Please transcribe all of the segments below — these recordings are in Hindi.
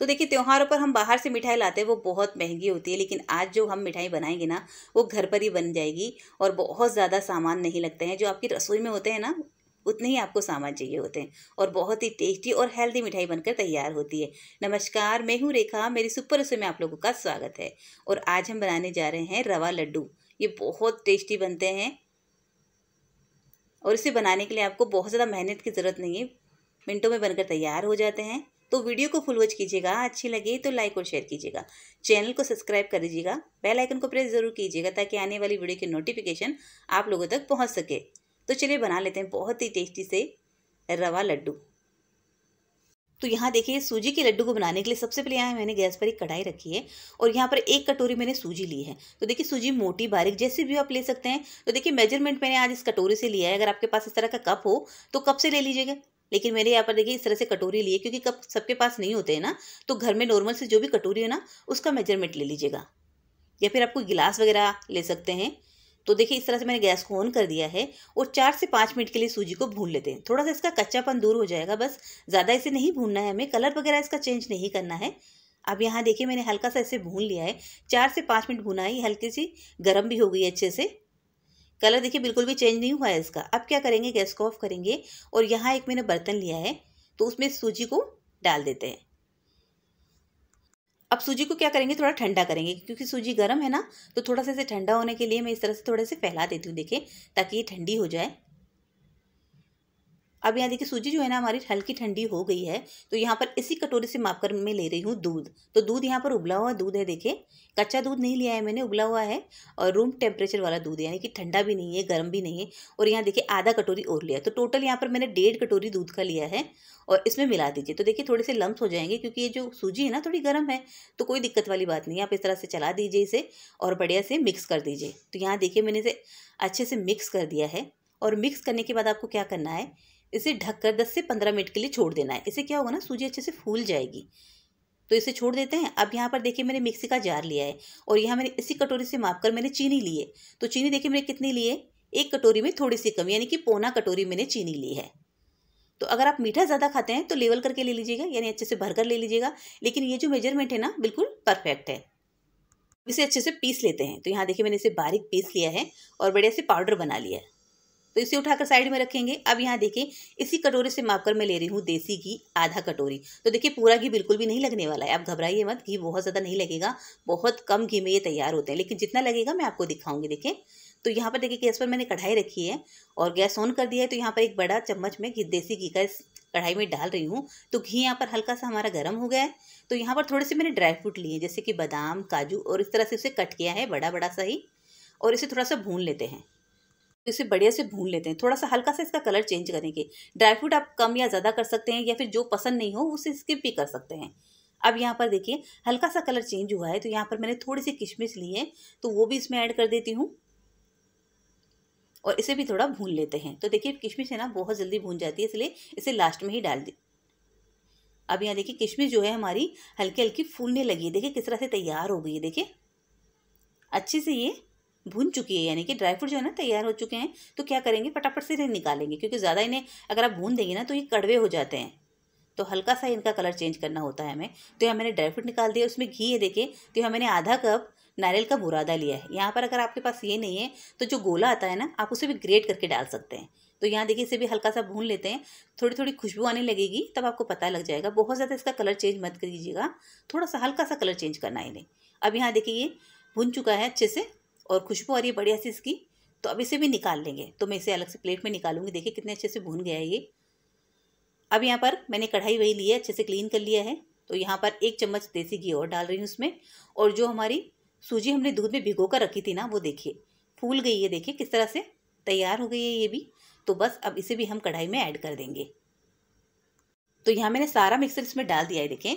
तो देखिए त्योहारों पर हम बाहर से मिठाई लाते हैं वो बहुत महंगी होती है लेकिन आज जो हम मिठाई बनाएंगे ना वो घर पर ही बन जाएगी और बहुत ज़्यादा सामान नहीं लगते हैं जो आपकी रसोई में होते हैं ना उतने ही आपको सामान चाहिए होते हैं और बहुत ही टेस्टी और हेल्दी मिठाई बनकर तैयार होती है नमस्कार मैं हूँ रेखा मेरी सुपर रसोई में आप लोगों का स्वागत है और आज हम बनाने जा रहे हैं रवा लड्डू ये बहुत टेस्टी बनते हैं और इसे बनाने के लिए आपको बहुत ज़्यादा मेहनत की ज़रूरत नहीं है मिनटों में बनकर तैयार हो जाते हैं तो वीडियो को फुल वॉच कीजिएगा अच्छी लगे तो लाइक और शेयर कीजिएगा चैनल को सब्सक्राइब कर दीजिएगा बेल आइकन को प्रेस जरूर कीजिएगा ताकि आने वाली वीडियो की नोटिफिकेशन आप लोगों तक पहुँच सके तो चलिए बना लेते हैं बहुत ही टेस्टी से रवा लड्डू तो यहाँ देखिए सूजी के लड्डू को बनाने के लिए सबसे पहले यहाँ मैंने गैस पर एक कढ़ाई रखी है और यहाँ पर एक कटोरी मैंने सूजी ली है तो देखिए सूजी मोटी बारीक जैसे भी आप ले सकते हैं तो देखिए मेजरमेंट मैंने आज इस कटोरी से लिया है अगर आपके पास इस तरह का कप हो तो कप से ले लीजिएगा लेकिन मेरे यहाँ पर देखिए इस तरह से कटोरी लिए क्योंकि कप सबके पास नहीं होते हैं ना तो घर में नॉर्मल से जो भी कटोरी है ना उसका मेजरमेंट ले लीजिएगा या फिर आपको गिलास वगैरह ले सकते हैं तो देखिए इस तरह से मैंने गैस को ऑन कर दिया है और चार से पाँच मिनट के लिए सूजी को भून लेते हैं थोड़ा सा इसका कच्चापन दूर हो जाएगा बस ज़्यादा इसे नहीं भूनना है हमें कलर वगैरह इसका चेंज नहीं करना है अब यहाँ देखिए मैंने हल्का सा इसे भून लिया है चार से पाँच मिनट भुना है हल्की सी गर्म भी हो गई अच्छे से कलर देखिए बिल्कुल भी चेंज नहीं हुआ है इसका अब क्या करेंगे गैस को ऑफ करेंगे और यहाँ एक मैंने बर्तन लिया है तो उसमें सूजी को डाल देते हैं अब सूजी को क्या करेंगे थोड़ा ठंडा करेंगे क्योंकि सूजी गर्म है ना तो थोड़ा सा इसे ठंडा होने के लिए मैं इस तरह से थोड़े से फैला देती हूँ देखिए ताकि ये ठंडी हो जाए अब यहाँ देखिए सूजी जो है ना हमारी हल्की ठंडी हो गई है तो यहाँ पर इसी कटोरी से माप कर मैं ले रही हूँ दूध तो दूध यहाँ पर उबला हुआ दूध है देखिए कच्चा दूध नहीं लिया है मैंने उबला हुआ है और रूम टेम्परेचर वाला दूध यानी कि ठंडा भी नहीं है गर्म भी नहीं है और यहाँ देखिए आधा कटोरी और लिया तो टोटल यहाँ पर मैंने डेढ़ कटोरी दूध का लिया है और इसमें मिला दीजिए तो देखिए थोड़े से लम्ब हो जाएंगे क्योंकि ये जो सूजी है ना थोड़ी गर्म है तो कोई दिक्कत वाली बात नहीं है आप इस तरह से चला दीजिए इसे और बढ़िया से मिक्स कर दीजिए तो यहाँ देखिए मैंने इसे अच्छे से मिक्स कर दिया है और मिक्स करने के बाद आपको क्या करना है इसे ढककर 10 से 15 मिनट के लिए छोड़ देना है इसे क्या होगा ना सूजी अच्छे से फूल जाएगी तो इसे छोड़ देते हैं अब यहाँ पर देखिए मैंने मिक्सी का जार लिया है और यहाँ मैंने इसी कटोरी से माप कर मैंने चीनी ली है तो चीनी देखिए मैंने कितनी ली है एक कटोरी में थोड़ी सी कम यानी कि पौना कटोरी मैंने चीनी ली है तो अगर आप मीठा ज़्यादा खाते हैं तो लेवल करके ले लीजिएगा यानी अच्छे से भर कर ले लीजिएगा लेकिन ये जो मेजरमेंट है ना बिल्कुल परफेक्ट है इसे अच्छे से पीस लेते हैं तो यहाँ देखिए मैंने इसे बारीक पीस लिया है और बढ़िया से पाउडर बना लिया है तो इसे उठाकर साइड में रखेंगे अब यहाँ देखिए इसी कटोरे से माप कर मैं ले रही हूँ देसी घी आधा कटोरी तो देखिए पूरा घी बिल्कुल भी नहीं लगने वाला है आप घबराइए मत घी बहुत ज़्यादा नहीं लगेगा बहुत कम घी में ये तैयार होते हैं लेकिन जितना लगेगा मैं आपको दिखाऊंगी देखें तो यहाँ पर देखिए गैस पर मैंने कढ़ाई रखी है और गैस ऑन कर दिया है तो यहाँ पर एक बड़ा चम्मच में घी देसी घी का इस कढ़ाई में डाल रही हूँ तो घी यहाँ पर हल्का सा हमारा गर्म हो गया है तो यहाँ पर थोड़े से मैंने ड्राई फ्रूट लिए जैसे कि बादाम काजू और इस तरह से उसे कट किया है बड़ा बड़ा सा ही और इसे थोड़ा सा भून लेते हैं कि उसे बढ़िया से भून लेते हैं थोड़ा सा हल्का सा इसका कलर चेंज करेंगे ड्राई फ्रूट आप कम या ज़्यादा कर सकते हैं या फिर जो पसंद नहीं हो उसे स्किप भी कर सकते हैं अब यहाँ पर देखिए हल्का सा कलर चेंज हुआ है तो यहाँ पर मैंने थोड़ी सी किशमिश ली है तो वो भी इसमें ऐड कर देती हूँ और इसे भी थोड़ा भून लेते हैं तो देखिए किशमिश है ना बहुत जल्दी भून जाती है इसलिए इसे लास्ट में ही डाल दी अब यहाँ देखिए किशमिश जो है हमारी हल्की हल्की फूलने लगी है देखिए किस तरह से तैयार हो गई है देखिए अच्छे से ये भून चुकी है यानी कि ड्राई फ्रूट जो है ना तैयार हो चुके हैं तो क्या करेंगे फटाफट से इन्हें निकालेंगे क्योंकि ज़्यादा इन्हें अगर आप भून देंगे ना तो ये कड़वे हो जाते हैं तो हल्का सा इनका कलर चेंज करना होता है हमें तो यहाँ मैंने ड्राई फ्रूट निकाल दिया उसमें घी है देखिए तो यहाँ मैंने आधा कप नारियल का बुरादा लिया है यहाँ पर अगर आपके पास ये नहीं है तो जो गोला आता है ना आप उसे भी ग्रेट करके डाल सकते हैं तो यहाँ देखिए इसे भी हल्का सा भून लेते हैं थोड़ी थोड़ी खुशबू आने लगेगी तब आपको पता लग जाएगा बहुत ज़्यादा इसका कलर चेंज मत कीजिएगा थोड़ा सा हल्का सा कलर चेंज करना है इन्हें अब यहाँ देखिए ये भुन चुका है अच्छे से और खुशबू आ रही है बढ़िया सी इसकी तो अब इसे भी निकाल लेंगे तो मैं इसे अलग से प्लेट में निकालूंगी देखिए कितने अच्छे से भून गया है ये अब यहाँ पर मैंने कढ़ाई वही ली है अच्छे से क्लीन कर लिया है तो यहाँ पर एक चम्मच देसी घी और डाल रही हूँ उसमें और जो हमारी सूजी हमने दूध में भिगो कर रखी थी ना वो देखिए फूल गई है देखिए किस तरह से तैयार हो गई है ये भी तो बस अब इसे भी हम कढ़ाई में ऐड कर देंगे तो यहाँ मैंने सारा मिक्सर इसमें डाल दिया है देखें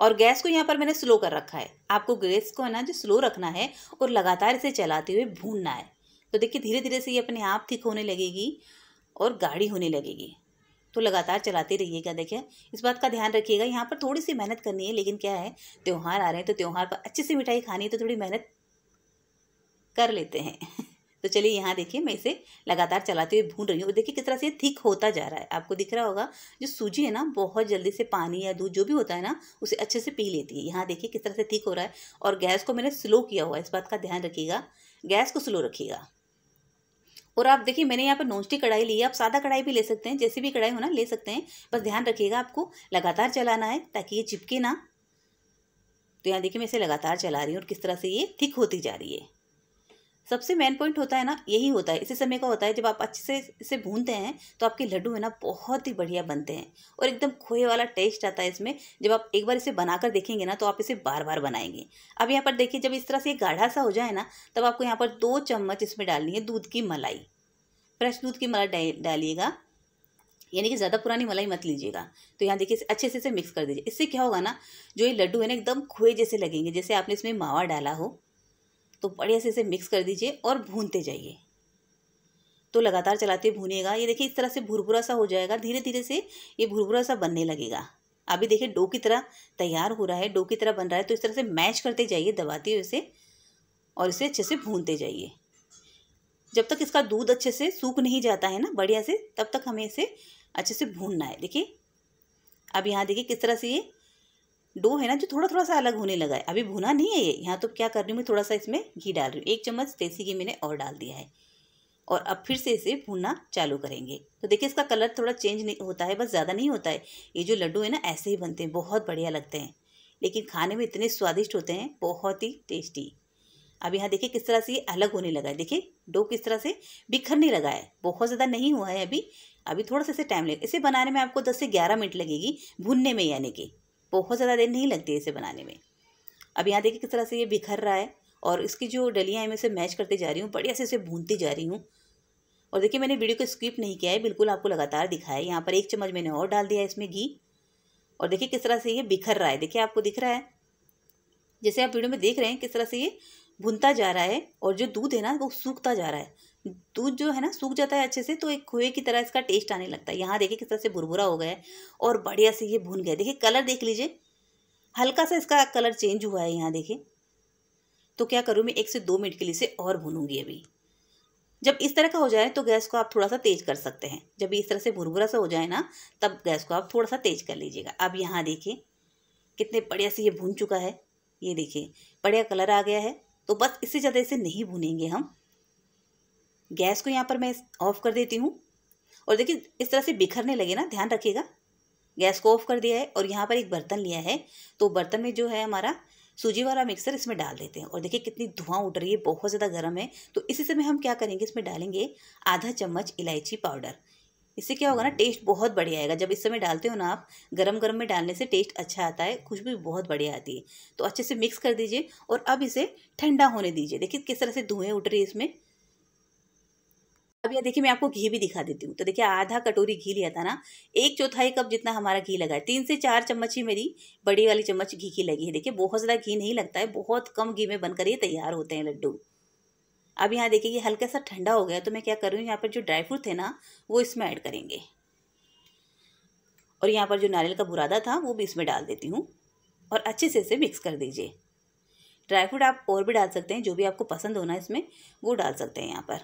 और गैस को यहाँ पर मैंने स्लो कर रखा है आपको गैस को है ना जो स्लो रखना है और लगातार इसे चलाते हुए भूनना है तो देखिए धीरे धीरे से ये अपने आप थिक होने लगेगी और गाढ़ी होने लगेगी तो लगातार चलाते रहिएगा देखिए इस बात का ध्यान रखिएगा यहाँ पर थोड़ी सी मेहनत करनी है लेकिन क्या है त्यौहार आ रहे हैं तो त्यौहार पर अच्छी सी मिठाई खानी है तो थोड़ी मेहनत कर लेते हैं तो चलिए यहाँ देखिए मैं इसे लगातार चलाते हुए भून रही हूँ देखिए किस तरह से थिक होता जा रहा है आपको दिख रहा होगा जो सूजी है ना बहुत जल्दी से पानी या दूध जो भी होता है ना उसे अच्छे से पी लेती है यहाँ देखिए किस तरह से थिक हो रहा है और गैस को मैंने स्लो किया हुआ है इस बात का ध्यान रखिएगा गैस को स्लो रखिएगा और आप देखिए मैंने यहाँ पर नॉन स्टिक कढ़ाई ली है आप सादा कढ़ाई भी ले सकते हैं जैसी भी कढ़ाई हो ना ले सकते हैं बस ध्यान रखिएगा आपको लगातार चलाना है ताकि ये चिपके ना तो यहाँ देखिए मैं इसे लगातार चला रही हूँ और किस तरह से ये थिक होती जा रही है सबसे मेन पॉइंट होता है ना यही होता है इसी समय का होता है जब आप अच्छे से इसे भूनते हैं तो आपके लड्डू है ना बहुत ही बढ़िया बनते हैं और एकदम खोए वाला टेस्ट आता है इसमें जब आप एक बार इसे बनाकर देखेंगे ना तो आप इसे बार बार बनाएंगे अब यहाँ पर देखिए जब इस तरह से गाढ़ा सा हो जाए ना तब आपको यहाँ पर दो चम्मच इसमें डालनी है दूध की मलाई फ्रेश दूध की मलाई डालिएगा यानी कि ज़्यादा पुरानी मलाई मत लीजिएगा तो यहाँ देखिए अच्छे से इसे मिक्स कर दीजिए इससे क्या होगा ना जो ये लड्डू है ना एकदम खोए जैसे लगेंगे जैसे आपने इसमें मावा डाला हो तो बढ़िया से इसे मिक्स कर दीजिए और भूनते जाइए तो लगातार चलाते भूनेगा ये देखिए इस तरह से भुरभुरा सा हो जाएगा धीरे धीरे से ये भुरभुरा सा बनने लगेगा अभी देखिए डो की तरह तैयार हो रहा है डो की तरह बन रहा है तो इस तरह से मैच करते जाइए दबाते हुए इसे और इसे अच्छे से भूनते जाइए जब तक इसका दूध अच्छे से सूख नहीं जाता है ना बढ़िया से तब तक हमें इसे अच्छे से भूनना है देखिए अब यहाँ देखिए किस तरह से ये डो है ना जो थोड़ा थोड़ा सा अलग होने लगा है अभी भुना नहीं है ये यहाँ तो क्या कर रही हूँ मैं थोड़ा सा इसमें घी डाल रही हूँ एक चम्मच देसी घी मैंने और डाल दिया है और अब फिर से इसे भूनना चालू करेंगे तो देखिए इसका कलर थोड़ा चेंज नहीं होता है बस ज़्यादा नहीं होता है ये जो लड्डू है ना ऐसे ही बनते हैं बहुत बढ़िया लगते हैं लेकिन खाने में इतने स्वादिष्ट होते हैं बहुत ही टेस्टी अब यहाँ देखिए किस तरह से ये अलग होने लगा है देखिए डो किस तरह से बिखरने लगा है बहुत ज़्यादा नहीं हुआ है अभी अभी थोड़ा सा इसे टाइम लगेगा इसे बनाने में आपको दस से ग्यारह मिनट लगेगी भुनने में यानी कि बहुत ज़्यादा देर नहीं लगती है इसे बनाने में अब यहाँ देखिए किस तरह से ये बिखर रहा है और इसकी जो डलियाँ हैं मैं इसे मैच करते जा रही हूँ बढ़िया से इसे भूनती जा रही हूँ और देखिए मैंने वीडियो को स्किप नहीं किया है बिल्कुल आपको लगातार दिखाया है यहाँ पर एक चम्मच मैंने और डाल दिया है इसमें घी और देखिए किस तरह से ये बिखर रहा है देखिए आपको दिख रहा है जैसे आप वीडियो में देख रहे हैं किस तरह से ये भुनता जा रहा है और जो दूध है ना वो सूखता जा रहा है दूध जो है ना सूख जाता है अच्छे से तो एक खोए की तरह इसका टेस्ट आने लगता है यहाँ देखिए किस तरह से भुरभुरा हो गया है और बढ़िया से ये भुन गया देखिए कलर देख लीजिए हल्का सा इसका कलर चेंज हुआ है यहाँ देखिए तो क्या करूँ मैं एक से दो मिनट के लिए इसे और भूनूंगी अभी जब इस तरह का हो जाए तो गैस को आप थोड़ा सा तेज कर सकते हैं जब इस तरह से भुरभुरा सा हो जाए ना तब गैस को आप थोड़ा सा तेज कर लीजिएगा अब यहाँ देखिए कितने बढ़िया से ये भून चुका है ये देखिए बढ़िया कलर आ गया है तो बस इससे ज़्यादा इसे नहीं भुनेंगे हम गैस को यहाँ पर मैं ऑफ़ कर देती हूँ और देखिए इस तरह से बिखरने लगे ना ध्यान रखिएगा गैस को ऑफ़ कर दिया है और यहाँ पर एक बर्तन लिया है तो बर्तन में जो है हमारा सूजी वाला मिक्सर इसमें डाल देते हैं और देखिए कितनी धुआं उठ रही है बहुत ज़्यादा गर्म है तो इसी समय हम क्या करेंगे इसमें डालेंगे आधा चम्मच इलायची पाउडर इससे क्या होगा ना टेस्ट बहुत बढ़िया आएगा जब इस समय डालते हो ना आप गरम गरम में डालने से टेस्ट अच्छा आता है खुशबू बहुत बढ़िया आती है तो अच्छे से मिक्स कर दीजिए और अब इसे ठंडा होने दीजिए देखिए किस तरह से धुएँ उठ रही है इसमें अब यह देखिए मैं आपको घी भी दिखा देती हूँ तो देखिए आधा कटोरी घी लिया था ना एक चौथाई कप जितना हमारा घी लगा है तीन से चार चम्मच ही मेरी बड़ी वाली चम्मच घी की लगी है देखिए बहुत ज़्यादा घी नहीं लगता है बहुत कम घी में बनकर ये तैयार होते हैं लड्डू अब यहाँ देखिए ये हल्का सा ठंडा हो गया तो मैं क्या कर रही हूँ यहाँ पर जो ड्राई फ्रूट थे ना वो इसमें ऐड करेंगे और यहाँ पर जो नारियल का बुरादा था वो भी इसमें डाल देती हूँ और अच्छे से इसे मिक्स कर दीजिए ड्राई फ्रूट आप और भी डाल सकते हैं जो भी आपको पसंद होना इसमें वो डाल सकते हैं यहाँ पर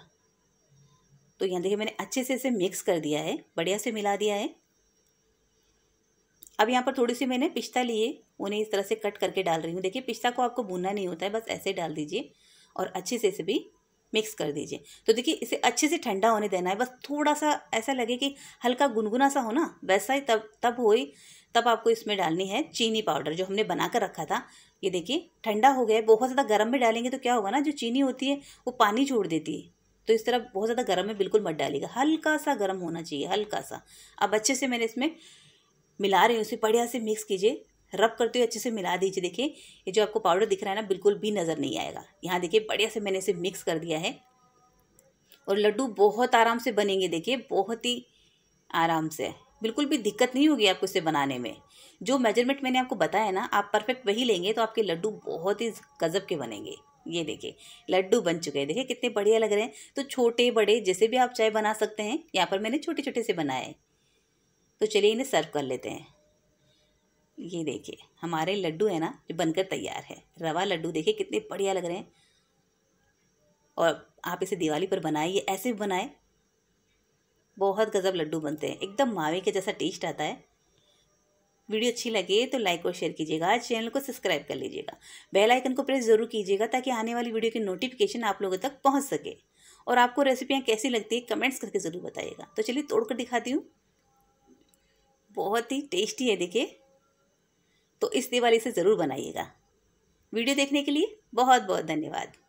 तो यहाँ देखिए मैंने अच्छे से इसे मिक्स कर दिया है बढ़िया से मिला दिया है अब यहाँ पर थोड़ी सी मैंने पिस्ता लिए उन्हें इस तरह से कट करके डाल रही हूँ देखिए पिस्ता को आपको भूनना नहीं होता है बस ऐसे डाल दीजिए और अच्छे से इसे भी मिक्स कर दीजिए तो देखिए इसे अच्छे से ठंडा होने देना है बस थोड़ा सा ऐसा लगे कि हल्का गुनगुना सा हो ना वैसा ही तब तब हो ही तब आपको इसमें डालनी है चीनी पाउडर जो हमने बना कर रखा था ये देखिए ठंडा हो गया है बहुत ज़्यादा गर्म में डालेंगे तो क्या होगा ना जो चीनी होती है वो पानी छोड़ देती है तो इस तरह बहुत ज़्यादा गर्म में बिल्कुल मत डालिएगा हल्का सा गर्म होना चाहिए हल्का सा अब अच्छे से मैंने इसमें मिला रही हूँ उसे बढ़िया से मिक्स कीजिए रब करते हुए अच्छे से मिला दीजिए देखिए ये जो आपको पाउडर दिख रहा है ना बिल्कुल भी नज़र नहीं आएगा यहाँ देखिए बढ़िया से मैंने इसे मिक्स कर दिया है और लड्डू बहुत आराम से बनेंगे देखिए बहुत ही आराम से बिल्कुल भी दिक्कत नहीं होगी आपको इसे बनाने में जो मेजरमेंट मैंने आपको बताया ना आप परफेक्ट वही लेंगे तो आपके लड्डू बहुत ही गजब के बनेंगे ये देखिए लड्डू बन चुके हैं देखिए कितने बढ़िया लग रहे हैं तो छोटे बड़े जैसे भी आप चाय बना सकते हैं यहाँ पर मैंने छोटे छोटे से बनाए तो चलिए इन्हें सर्व कर लेते हैं ये देखिए हमारे लड्डू है ना जो बनकर तैयार है रवा लड्डू देखिए कितने बढ़िया लग रहे हैं और आप इसे दिवाली पर बनाइए ऐसे भी बनाएं बहुत गज़ब लड्डू बनते हैं एकदम मावे के जैसा टेस्ट आता है वीडियो अच्छी लगे तो लाइक और शेयर कीजिएगा चैनल को सब्सक्राइब कर लीजिएगा बेल आइकन को प्रेस ज़रूर कीजिएगा ताकि आने वाली वीडियो की नोटिफिकेशन आप लोगों तक पहुंच सके और आपको रेसिपियाँ कैसी लगती है कमेंट्स करके ज़रूर बताइएगा तो चलिए तोड़ कर दिखाती हूँ बहुत ही टेस्टी है देखिए तो इस दिवाली से ज़रूर बनाइएगा वीडियो देखने के लिए बहुत बहुत धन्यवाद